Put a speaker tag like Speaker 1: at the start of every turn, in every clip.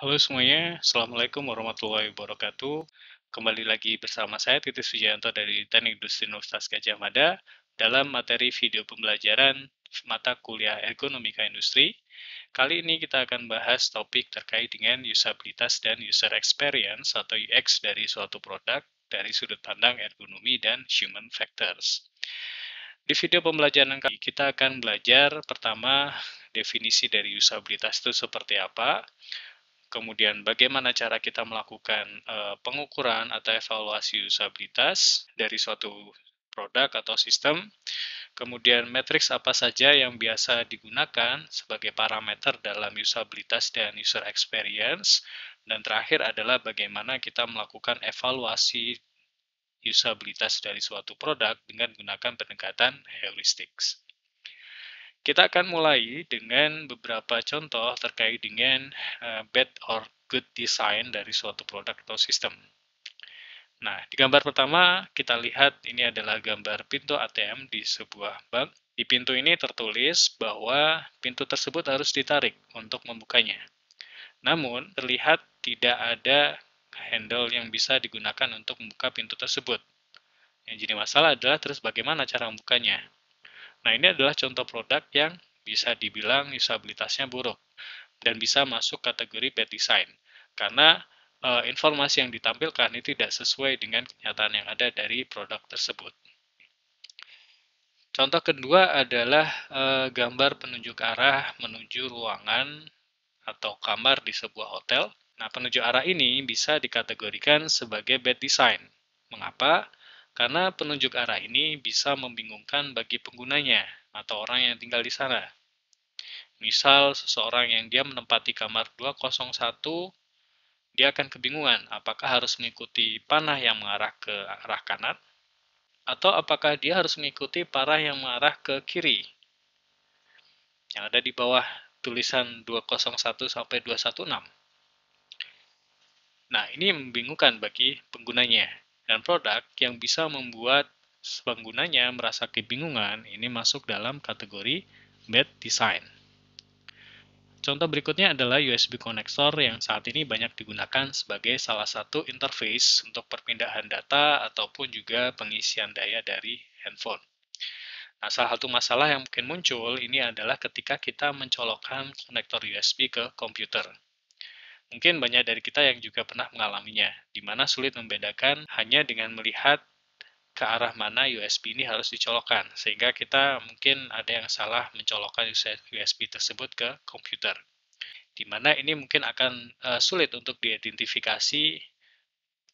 Speaker 1: Halo semuanya, Assalamualaikum warahmatullahi wabarakatuh. Kembali lagi bersama saya Titis Wijayanto dari Teknik Industri Universitas Gajah Mada dalam materi video pembelajaran mata kuliah Ekonomika Industri. Kali ini kita akan bahas topik terkait dengan usabilitas dan user experience atau UX dari suatu produk dari sudut pandang ergonomi dan human factors. Di video pembelajaran kali ini, kita akan belajar pertama definisi dari usabilitas itu seperti apa, kemudian bagaimana cara kita melakukan uh, pengukuran atau evaluasi usabilitas dari suatu produk atau sistem, kemudian matriks apa saja yang biasa digunakan sebagai parameter dalam usabilitas dan user experience, dan terakhir adalah bagaimana kita melakukan evaluasi usabilitas dari suatu produk dengan menggunakan pendekatan heuristics. Kita akan mulai dengan beberapa contoh terkait dengan eh, bad or good design dari suatu produk atau sistem. Nah, di gambar pertama kita lihat ini adalah gambar pintu ATM di sebuah bank. Di pintu ini tertulis bahwa pintu tersebut harus ditarik untuk membukanya. Namun, terlihat tidak ada handle yang bisa digunakan untuk membuka pintu tersebut. Yang jadi masalah adalah terus bagaimana cara membukanya. Nah, ini adalah contoh produk yang bisa dibilang usabilitasnya buruk dan bisa masuk kategori bad design karena e, informasi yang ditampilkan itu tidak sesuai dengan kenyataan yang ada dari produk tersebut. Contoh kedua adalah e, gambar penunjuk arah menuju ruangan atau kamar di sebuah hotel. Nah, penunjuk arah ini bisa dikategorikan sebagai bad design. Mengapa? karena penunjuk arah ini bisa membingungkan bagi penggunanya atau orang yang tinggal di sana. Misal, seseorang yang dia menempati kamar 201, dia akan kebingungan apakah harus mengikuti panah yang mengarah ke arah kanan, atau apakah dia harus mengikuti parah yang mengarah ke kiri. Yang ada di bawah tulisan 201 sampai 216. Nah, ini membingungkan bagi penggunanya dan produk yang bisa membuat penggunanya merasa kebingungan ini masuk dalam kategori bad design. Contoh berikutnya adalah USB connector yang saat ini banyak digunakan sebagai salah satu interface untuk perpindahan data ataupun juga pengisian daya dari handphone. Nah, salah satu masalah yang mungkin muncul ini adalah ketika kita mencolokkan konektor USB ke komputer. Mungkin banyak dari kita yang juga pernah mengalaminya, di mana sulit membedakan hanya dengan melihat ke arah mana USB ini harus dicolokkan, sehingga kita mungkin ada yang salah mencolokkan USB tersebut ke komputer. Di mana ini mungkin akan eh, sulit untuk diidentifikasi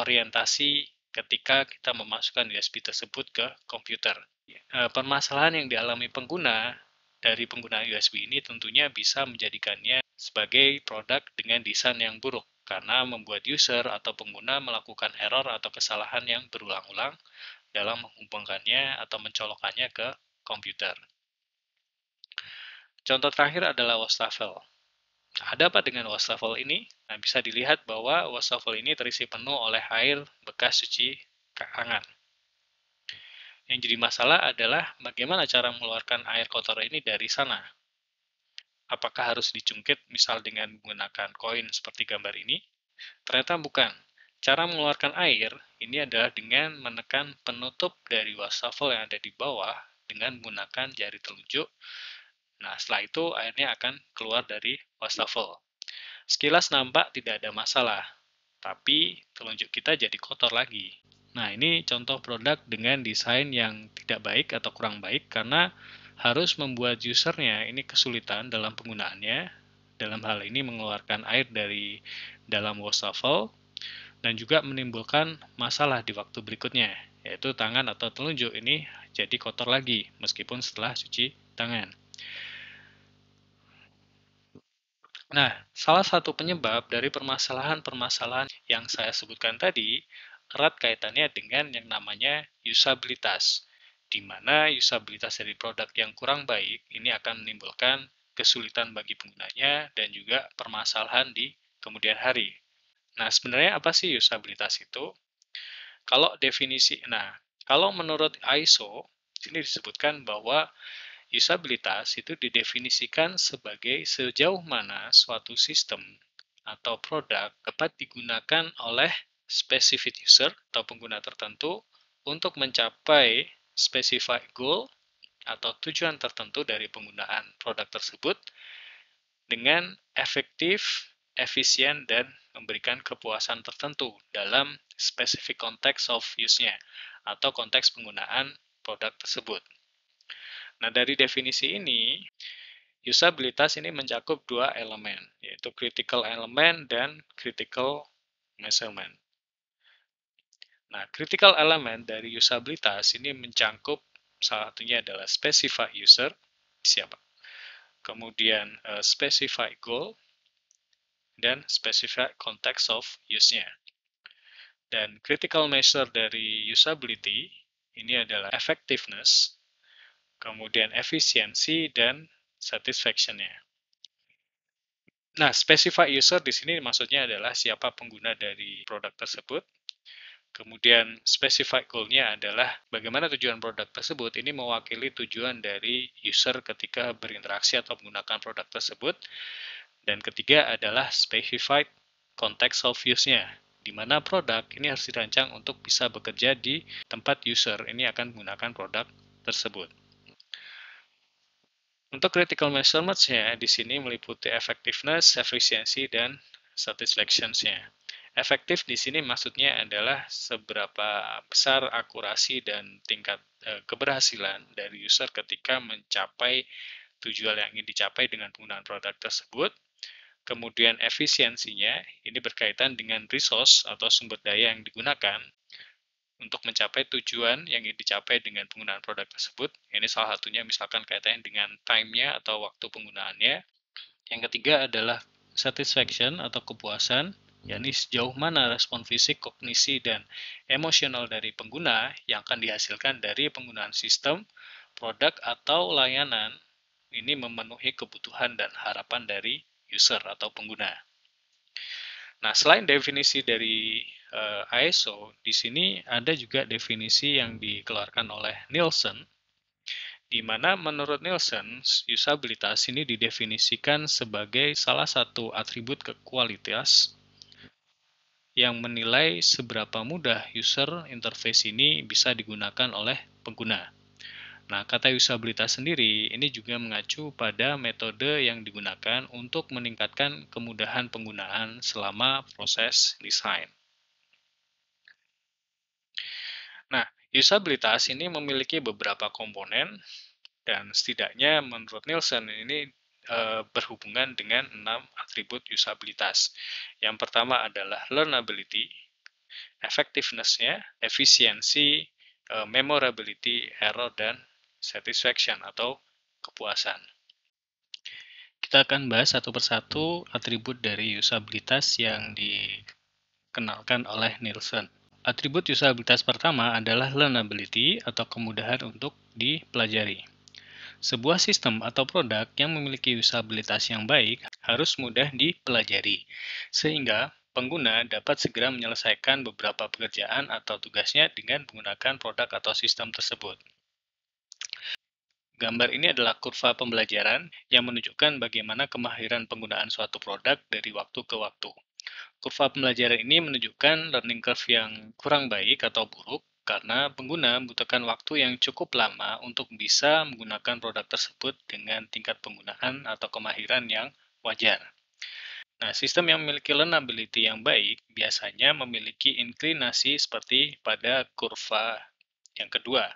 Speaker 1: orientasi ketika kita memasukkan USB tersebut ke komputer. Eh, permasalahan yang dialami pengguna dari penggunaan USB ini tentunya bisa menjadikannya sebagai produk dengan desain yang buruk karena membuat user atau pengguna melakukan error atau kesalahan yang berulang-ulang dalam menghubungkannya atau mencolokkannya ke komputer. Contoh terakhir adalah wastafel. Ada apa dengan wastafel ini? Nah, bisa dilihat bahwa wastafel ini terisi penuh oleh air bekas cuci tangan. Yang jadi masalah adalah bagaimana cara mengeluarkan air kotor ini dari sana. Apakah harus dicungkit misal dengan menggunakan koin seperti gambar ini? Ternyata bukan. Cara mengeluarkan air ini adalah dengan menekan penutup dari wastafel yang ada di bawah dengan menggunakan jari telunjuk. Nah, setelah itu airnya akan keluar dari wastafel. Sekilas nampak tidak ada masalah, tapi telunjuk kita jadi kotor lagi. Nah, ini contoh produk dengan desain yang tidak baik atau kurang baik karena harus membuat usernya ini kesulitan dalam penggunaannya, dalam hal ini mengeluarkan air dari dalam wastafel, dan juga menimbulkan masalah di waktu berikutnya, yaitu tangan atau telunjuk ini jadi kotor lagi meskipun setelah cuci tangan. Nah, salah satu penyebab dari permasalahan-permasalahan yang saya sebutkan tadi erat kaitannya dengan yang namanya usabilitas, di mana usabilitas dari produk yang kurang baik ini akan menimbulkan kesulitan bagi penggunanya dan juga permasalahan di kemudian hari. Nah, sebenarnya apa sih usabilitas itu? Kalau definisi, nah, kalau menurut ISO, ini disebutkan bahwa Usabilitas itu didefinisikan sebagai sejauh mana suatu sistem atau produk dapat digunakan oleh specific user atau pengguna tertentu untuk mencapai specified goal atau tujuan tertentu dari penggunaan produk tersebut dengan efektif, efisien, dan memberikan kepuasan tertentu dalam specific context of use-nya atau konteks penggunaan produk tersebut. Nah, dari definisi ini, usabilitas ini mencakup dua elemen, yaitu critical element dan critical measurement. Nah, critical element dari usabilitas ini mencangkup salah satunya adalah specify user, siapa. Kemudian uh, eh, specify goal, dan specify context of use-nya. Dan critical measure dari usability ini adalah effectiveness, kemudian efisiensi, dan satisfaction-nya. Nah, specify user di sini maksudnya adalah siapa pengguna dari produk tersebut. Kemudian specified goal-nya adalah bagaimana tujuan produk tersebut ini mewakili tujuan dari user ketika berinteraksi atau menggunakan produk tersebut. Dan ketiga adalah specified context of use-nya, di mana produk ini harus dirancang untuk bisa bekerja di tempat user ini akan menggunakan produk tersebut. Untuk critical measurements-nya di sini meliputi effectiveness, efficiency, dan satisfactions-nya. Efektif di sini maksudnya adalah seberapa besar akurasi dan tingkat eh, keberhasilan dari user ketika mencapai tujuan yang ingin dicapai dengan penggunaan produk tersebut. Kemudian efisiensinya ini berkaitan dengan resource atau sumber daya yang digunakan untuk mencapai tujuan yang ingin dicapai dengan penggunaan produk tersebut. Ini salah satunya misalkan kaitannya dengan time-nya atau waktu penggunaannya. Yang ketiga adalah satisfaction atau kepuasan yakni sejauh mana respon fisik, kognisi, dan emosional dari pengguna yang akan dihasilkan dari penggunaan sistem, produk, atau layanan ini memenuhi kebutuhan dan harapan dari user atau pengguna. Nah, selain definisi dari eh, ISO, di sini ada juga definisi yang dikeluarkan oleh Nielsen, di mana menurut Nielsen, usabilitas ini didefinisikan sebagai salah satu atribut kekualitas yang menilai seberapa mudah user interface ini bisa digunakan oleh pengguna. Nah, kata usabilitas sendiri ini juga mengacu pada metode yang digunakan untuk meningkatkan kemudahan penggunaan selama proses desain. Nah, usabilitas ini memiliki beberapa komponen dan setidaknya menurut Nielsen ini Eh, berhubungan dengan enam atribut usabilitas. Yang pertama adalah learnability, effectiveness-nya, efisiensi, eh, memorability, error, dan satisfaction atau kepuasan. Kita akan bahas satu persatu atribut dari usabilitas yang dikenalkan oleh Nielsen. Atribut usabilitas pertama adalah learnability atau kemudahan untuk dipelajari. Sebuah sistem atau produk yang memiliki usabilitas yang baik harus mudah dipelajari, sehingga pengguna dapat segera menyelesaikan beberapa pekerjaan atau tugasnya dengan menggunakan produk atau sistem tersebut. Gambar ini adalah kurva pembelajaran yang menunjukkan bagaimana kemahiran penggunaan suatu produk dari waktu ke waktu. Kurva pembelajaran ini menunjukkan learning curve yang kurang baik atau buruk karena pengguna membutuhkan waktu yang cukup lama untuk bisa menggunakan produk tersebut dengan tingkat penggunaan atau kemahiran yang wajar. Nah, sistem yang memiliki learnability yang baik biasanya memiliki inklinasi seperti pada kurva yang kedua,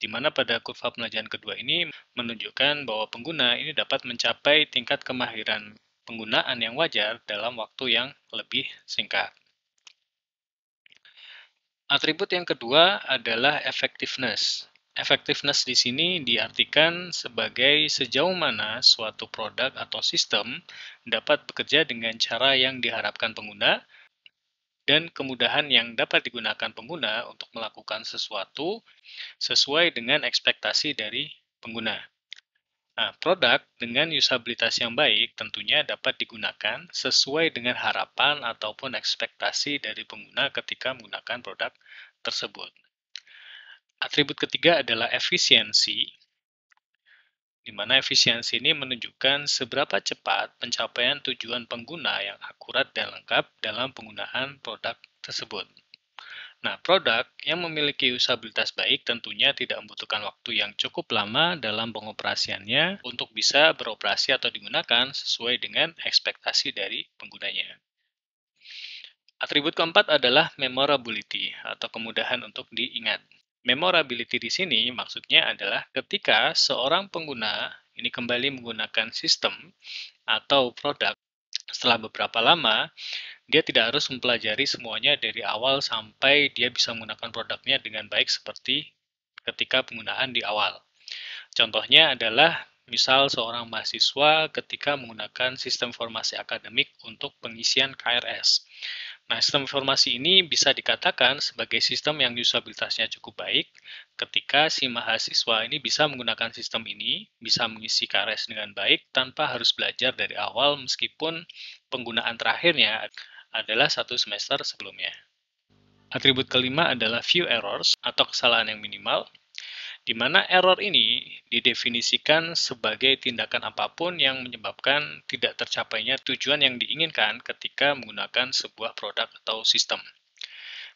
Speaker 1: di mana pada kurva pembelajaran kedua ini menunjukkan bahwa pengguna ini dapat mencapai tingkat kemahiran penggunaan yang wajar dalam waktu yang lebih singkat. Atribut yang kedua adalah effectiveness. Effectiveness di sini diartikan sebagai sejauh mana suatu produk atau sistem dapat bekerja dengan cara yang diharapkan pengguna dan kemudahan yang dapat digunakan pengguna untuk melakukan sesuatu sesuai dengan ekspektasi dari pengguna. Nah, produk dengan usabilitas yang baik tentunya dapat digunakan sesuai dengan harapan ataupun ekspektasi dari pengguna ketika menggunakan produk tersebut. Atribut ketiga adalah efisiensi, di mana efisiensi ini menunjukkan seberapa cepat pencapaian tujuan pengguna yang akurat dan lengkap dalam penggunaan produk tersebut. Nah, produk yang memiliki usabilitas baik tentunya tidak membutuhkan waktu yang cukup lama dalam pengoperasiannya untuk bisa beroperasi atau digunakan sesuai dengan ekspektasi dari penggunanya. Atribut keempat adalah memorability atau kemudahan untuk diingat. Memorability di sini maksudnya adalah ketika seorang pengguna ini kembali menggunakan sistem atau produk setelah beberapa lama, dia tidak harus mempelajari semuanya dari awal sampai dia bisa menggunakan produknya dengan baik seperti ketika penggunaan di awal. Contohnya adalah misal seorang mahasiswa ketika menggunakan sistem formasi akademik untuk pengisian KRS. Nah, sistem informasi ini bisa dikatakan sebagai sistem yang usabilitasnya cukup baik ketika si mahasiswa ini bisa menggunakan sistem ini, bisa mengisi KRS dengan baik tanpa harus belajar dari awal meskipun penggunaan terakhirnya adalah satu semester sebelumnya. Atribut kelima adalah few errors atau kesalahan yang minimal, di mana error ini didefinisikan sebagai tindakan apapun yang menyebabkan tidak tercapainya tujuan yang diinginkan ketika menggunakan sebuah produk atau sistem.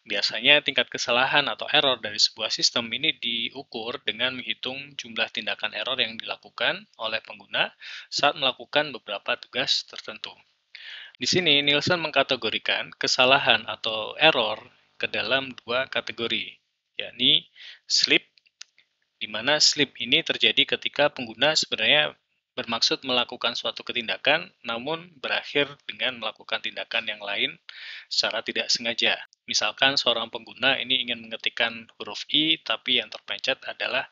Speaker 1: Biasanya tingkat kesalahan atau error dari sebuah sistem ini diukur dengan menghitung jumlah tindakan error yang dilakukan oleh pengguna saat melakukan beberapa tugas tertentu. Di sini, Nielsen mengkategorikan kesalahan atau error ke dalam dua kategori, yakni slip, di mana slip ini terjadi ketika pengguna sebenarnya bermaksud melakukan suatu ketindakan, namun berakhir dengan melakukan tindakan yang lain secara tidak sengaja. Misalkan seorang pengguna ini ingin mengetikkan huruf I, tapi yang terpencet adalah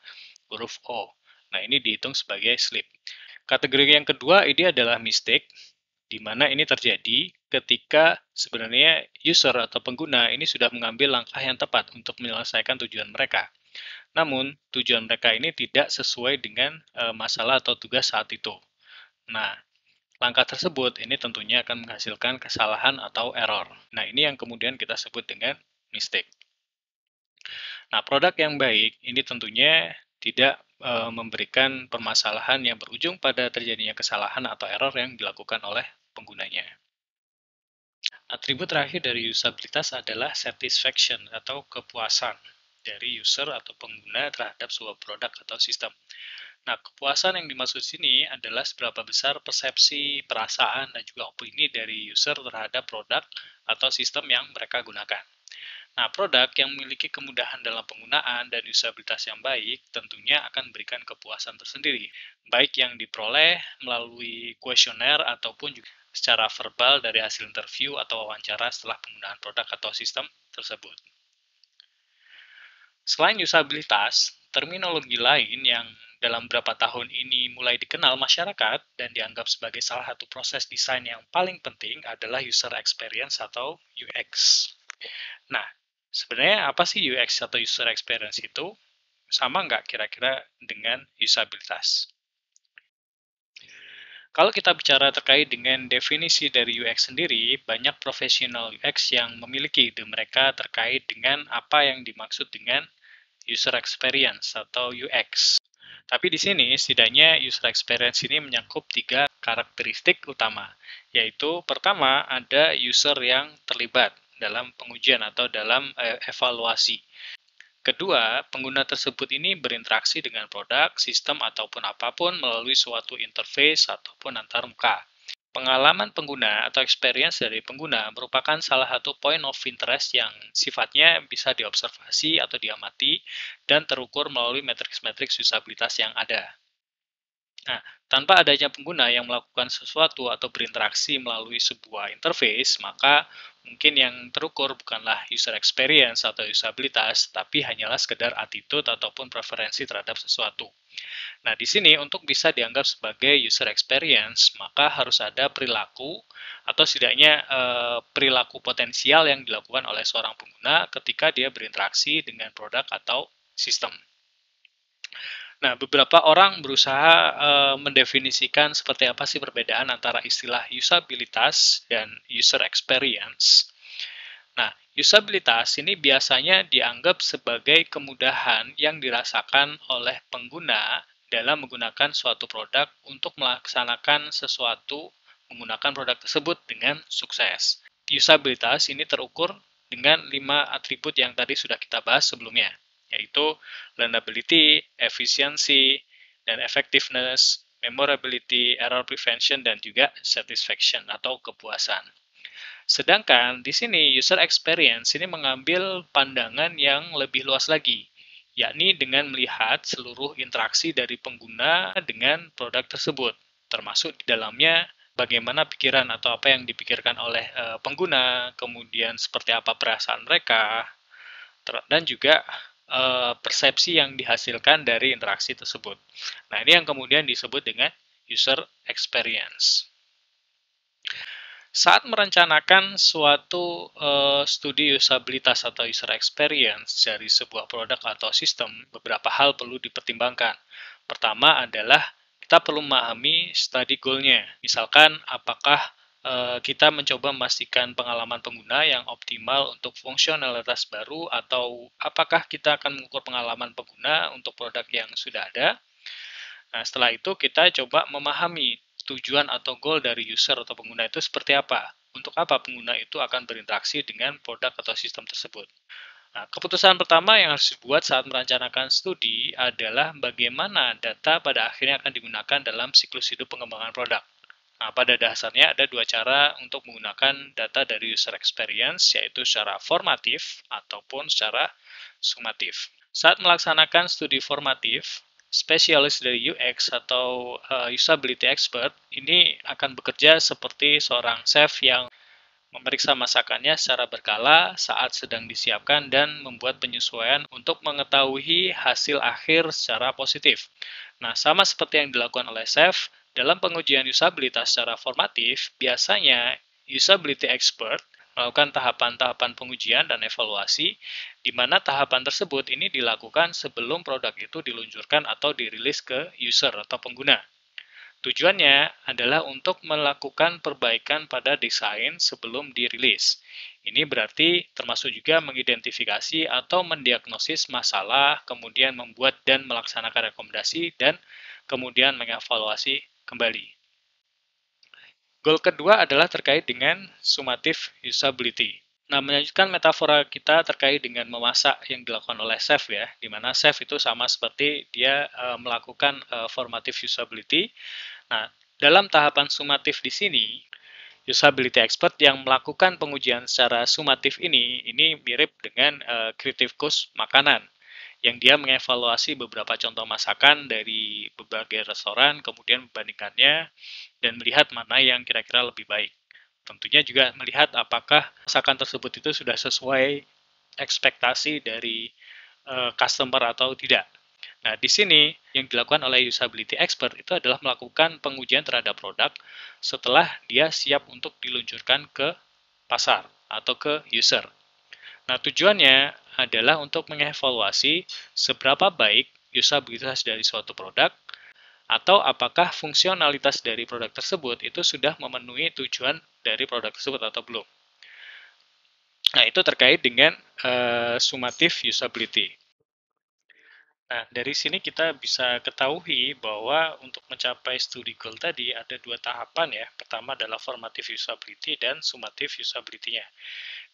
Speaker 1: huruf O. Nah, ini dihitung sebagai slip. Kategori yang kedua ini adalah mistake, di mana ini terjadi ketika sebenarnya user atau pengguna ini sudah mengambil langkah yang tepat untuk menyelesaikan tujuan mereka. Namun, tujuan mereka ini tidak sesuai dengan e, masalah atau tugas saat itu. Nah, langkah tersebut ini tentunya akan menghasilkan kesalahan atau error. Nah, ini yang kemudian kita sebut dengan mistake. Nah, produk yang baik ini tentunya tidak e, memberikan permasalahan yang berujung pada terjadinya kesalahan atau error yang dilakukan oleh penggunanya. Atribut terakhir dari usabilitas adalah satisfaction atau kepuasan dari user atau pengguna terhadap sebuah produk atau sistem. Nah, kepuasan yang dimaksud sini adalah seberapa besar persepsi, perasaan, dan juga opini dari user terhadap produk atau sistem yang mereka gunakan. Nah, produk yang memiliki kemudahan dalam penggunaan dan usabilitas yang baik tentunya akan memberikan kepuasan tersendiri, baik yang diperoleh melalui kuesioner ataupun juga secara verbal dari hasil interview atau wawancara setelah penggunaan produk atau sistem tersebut. Selain usabilitas, terminologi lain yang dalam beberapa tahun ini mulai dikenal masyarakat dan dianggap sebagai salah satu proses desain yang paling penting adalah user experience atau UX. Nah, sebenarnya apa sih UX atau user experience itu sama nggak kira-kira dengan usabilitas? Kalau kita bicara terkait dengan definisi dari UX sendiri, banyak profesional UX yang memiliki ide mereka terkait dengan apa yang dimaksud dengan user experience atau UX. Tapi di sini setidaknya user experience ini menyangkup tiga karakteristik utama, yaitu pertama ada user yang terlibat dalam pengujian atau dalam eh, evaluasi. Kedua, pengguna tersebut ini berinteraksi dengan produk, sistem, ataupun apapun melalui suatu interface ataupun antarmuka. Pengalaman pengguna atau experience dari pengguna merupakan salah satu point of interest yang sifatnya bisa diobservasi atau diamati dan terukur melalui matriks-matriks usabilitas yang ada. Nah, tanpa adanya pengguna yang melakukan sesuatu atau berinteraksi melalui sebuah interface, maka mungkin yang terukur bukanlah user experience atau usabilitas, tapi hanyalah sekedar attitude ataupun preferensi terhadap sesuatu. Nah, di sini untuk bisa dianggap sebagai user experience, maka harus ada perilaku atau setidaknya eh, perilaku potensial yang dilakukan oleh seorang pengguna ketika dia berinteraksi dengan produk atau sistem. Nah, beberapa orang berusaha e, mendefinisikan seperti apa sih perbedaan antara istilah usabilitas dan user experience. Nah, usabilitas ini biasanya dianggap sebagai kemudahan yang dirasakan oleh pengguna dalam menggunakan suatu produk untuk melaksanakan sesuatu menggunakan produk tersebut dengan sukses. Usabilitas ini terukur dengan lima atribut yang tadi sudah kita bahas sebelumnya yaitu learnability, efficiency, dan effectiveness, memorability, error prevention, dan juga satisfaction atau kepuasan. Sedangkan di sini user experience ini mengambil pandangan yang lebih luas lagi, yakni dengan melihat seluruh interaksi dari pengguna dengan produk tersebut, termasuk di dalamnya bagaimana pikiran atau apa yang dipikirkan oleh eh, pengguna, kemudian seperti apa perasaan mereka, dan juga Eh, persepsi yang dihasilkan dari interaksi tersebut. Nah, ini yang kemudian disebut dengan user experience. Saat merencanakan suatu uh, studi usabilitas atau user experience dari sebuah produk atau sistem, beberapa hal perlu dipertimbangkan. Pertama adalah kita perlu memahami study goal-nya. Misalkan apakah Eh, kita mencoba memastikan pengalaman pengguna yang optimal untuk fungsionalitas baru atau apakah kita akan mengukur pengalaman pengguna untuk produk yang sudah ada. Nah, setelah itu kita coba memahami tujuan atau goal dari user atau pengguna itu seperti apa. Untuk apa pengguna itu akan berinteraksi dengan produk atau sistem tersebut. Nah, keputusan pertama yang harus dibuat saat merencanakan studi adalah bagaimana data pada akhirnya akan digunakan dalam siklus hidup pengembangan produk. Nah, pada dasarnya ada dua cara untuk menggunakan data dari user experience, yaitu secara formatif ataupun secara sumatif. Saat melaksanakan studi formatif, spesialis dari UX atau eh, usability expert ini akan bekerja seperti seorang chef yang memeriksa masakannya secara berkala saat sedang disiapkan dan membuat penyesuaian untuk mengetahui hasil akhir secara positif. Nah, sama seperti yang dilakukan oleh chef, dalam pengujian usabilitas secara formatif, biasanya usability expert melakukan tahapan-tahapan pengujian dan evaluasi, di mana tahapan tersebut ini dilakukan sebelum produk itu diluncurkan atau dirilis ke user atau pengguna. Tujuannya adalah untuk melakukan perbaikan pada desain sebelum dirilis. Ini berarti termasuk juga mengidentifikasi atau mendiagnosis masalah, kemudian membuat dan melaksanakan rekomendasi, dan kemudian mengevaluasi kembali. Goal kedua adalah terkait dengan sumatif usability. Nah, melanjutkan metafora kita terkait dengan memasak yang dilakukan oleh chef ya, di mana chef itu sama seperti dia eh, melakukan e, formative usability. Nah, dalam tahapan sumatif di sini, usability expert yang melakukan pengujian secara sumatif ini, ini mirip dengan e, creative makanan yang dia mengevaluasi beberapa contoh masakan dari berbagai restoran, kemudian membandingkannya dan melihat mana yang kira-kira lebih baik. Tentunya juga melihat apakah masakan tersebut itu sudah sesuai ekspektasi dari uh, customer atau tidak. Nah, di sini yang dilakukan oleh usability expert itu adalah melakukan pengujian terhadap produk setelah dia siap untuk diluncurkan ke pasar atau ke user. Nah, tujuannya adalah untuk mengevaluasi seberapa baik usabilitas dari suatu produk atau apakah fungsionalitas dari produk tersebut itu sudah memenuhi tujuan dari produk tersebut atau belum. Nah, itu terkait dengan uh, sumatif usability. Nah, dari sini kita bisa ketahui bahwa untuk mencapai studi goal tadi ada dua tahapan ya. Pertama adalah formative usability dan summative usability-nya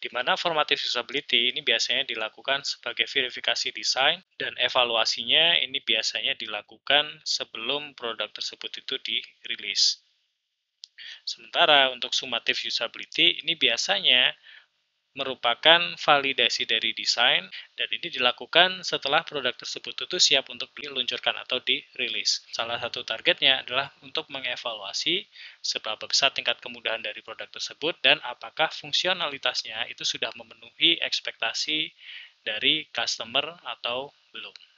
Speaker 1: di mana formative usability ini biasanya dilakukan sebagai verifikasi desain dan evaluasinya ini biasanya dilakukan sebelum produk tersebut itu dirilis. Sementara untuk summative usability ini biasanya merupakan validasi dari desain dan ini dilakukan setelah produk tersebut itu siap untuk diluncurkan atau dirilis. Salah satu targetnya adalah untuk mengevaluasi seberapa besar tingkat kemudahan dari produk tersebut dan apakah fungsionalitasnya itu sudah memenuhi ekspektasi dari customer atau belum.